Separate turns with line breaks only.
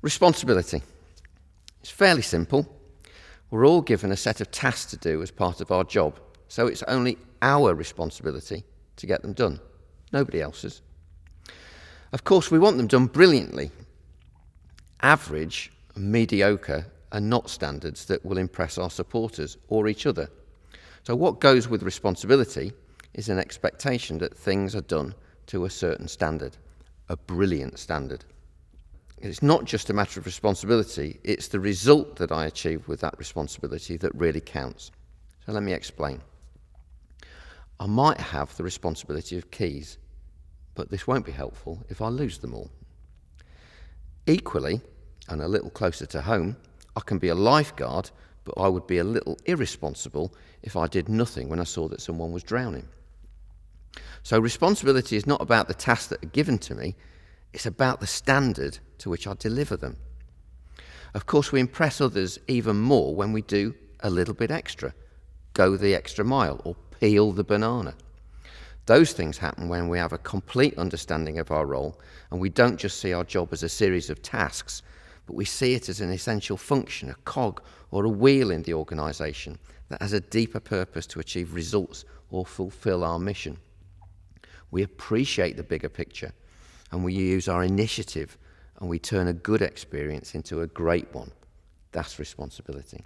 Responsibility. It's fairly simple. We're all given a set of tasks to do as part of our job, so it's only our responsibility to get them done, nobody else's. Of course, we want them done brilliantly. Average and mediocre are not standards that will impress our supporters or each other. So, what goes with responsibility is an expectation that things are done to a certain standard, a brilliant standard it's not just a matter of responsibility, it's the result that I achieve with that responsibility that really counts. So let me explain. I might have the responsibility of keys, but this won't be helpful if I lose them all. Equally, and a little closer to home, I can be a lifeguard, but I would be a little irresponsible if I did nothing when I saw that someone was drowning. So responsibility is not about the tasks that are given to me, it's about the standard to which I deliver them. Of course, we impress others even more when we do a little bit extra, go the extra mile, or peel the banana. Those things happen when we have a complete understanding of our role and we don't just see our job as a series of tasks, but we see it as an essential function, a cog or a wheel in the organisation that has a deeper purpose to achieve results or fulfil our mission. We appreciate the bigger picture and we use our initiative and we turn a good experience into a great one. That's responsibility.